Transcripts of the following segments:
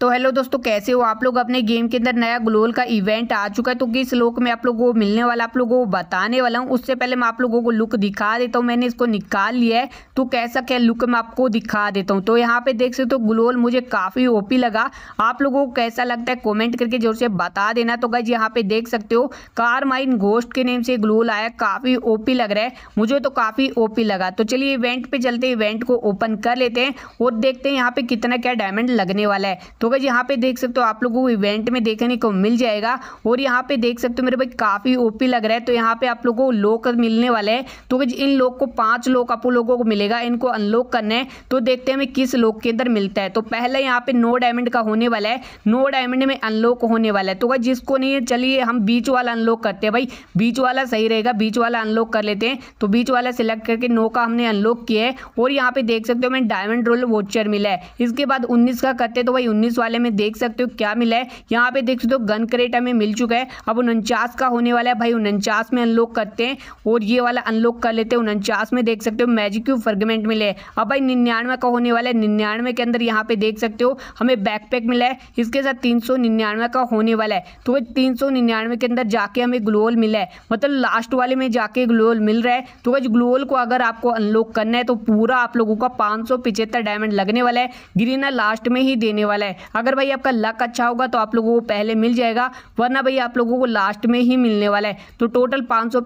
तो हेलो दोस्तों कैसे हो आप लोग अपने गेम के अंदर नया ग्लोल का इवेंट आ चुका है तो किस लोक में आप लोगों को मिलने वाला आप लोगों को बताने वाला हूँ उससे पहले मैं आप लोगों को लुक दिखा देता हूँ मैंने इसको निकाल लिया है तो कैसा क्या लुक मैं आपको दिखा देता हूँ तो यहाँ पे देख सकते हो ग्लोल मुझे काफ़ी ओपी लगा आप लोगों को कैसा लगता है कॉमेंट करके जोर से बता देना तो गज यहाँ पे देख सकते हो कार माइन घोस्ट के नेम से ग्लोल आया काफ़ी ओपी लग रहा है मुझे तो काफ़ी ओपी लगा तो चलिए इवेंट पे चलते इवेंट को ओपन कर लेते हैं और देखते हैं यहाँ पे कितना क्या डायमंड लगने वाला है तो तो भाई यहाँ पे देख सकते हो आप लोगों को इवेंट में देखने को मिल जाएगा और यहाँ पे देख सकते हो मेरे भाई काफ़ी ओपी लग रहा है तो यहाँ पे आप लोगों को लोक मिलने वाले हैं तो भाई इन लोग को पांच लोक आप लोगों को मिलेगा इनको अनलॉक करना है तो देखते हैं हमें किस लोक के अंदर मिलता है तो पहला यहाँ पे नो डायमंड का होने वाला है नो डायमंड में अनलॉक होने वाला है तो भाई जिसको नहीं है चलिए हम बीच वाला अनलॉक करते हैं भाई बीच वाला सही रहेगा बीच वाला अनलॉक कर लेते हैं तो बीच वाला सिलेक्ट करके नो का हमने अनलॉक किया है और यहाँ पे देख सकते हो हमें डायमंड रोल वॉचर मिला है इसके बाद उन्नीस का करते तो भाई उन्नीस वाले में देख सकते हो क्या मिला है यहाँ पे देख सकते हो गन करेट हमें मिल चुका है अब उनचास का होने वाला है भाई उनचास में अनलॉक करते हैं और ये वाला अनलॉक कर लेते हैं उनचास में देख सकते हो मैजिक क्यूब फर्गमेंट मिले अब भाई निन्यानवे का होने वाला है निन्यानवे के अंदर यहाँ पे देख सकते हो हमें बैकपैक मिला है इसके साथ तीन का होने वाला है तो वह तीन के अंदर जाके हमें ग्लोअल मिला है मतलब लास्ट वाले में जाके ग्लोअल मिल रहा है तो वह ग्लोअल को अगर आपको अनलॉक करना है तो पूरा आप लोगों का पाँच डायमंड लगने वाला है ग्रीना लास्ट में ही देने वाला है अगर भाई आपका लक अच्छा होगा तो आप लोगों को पहले मिल जाएगा वरना भाई आप लोगों को लास्ट में ही मिलने वाला है तो टोटल पाँच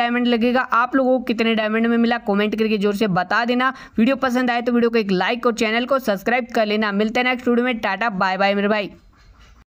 डायमंड लगेगा आप लोगों को कितने डायमंड में मिला कॉमेंट करके जोर से बता देना वीडियो पसंद आए तो वीडियो को एक लाइक और चैनल को सब्सक्राइब कर लेना मिलते हैं नेक्स्ट वीडियो में टाटा बाय बाय मेरे भाई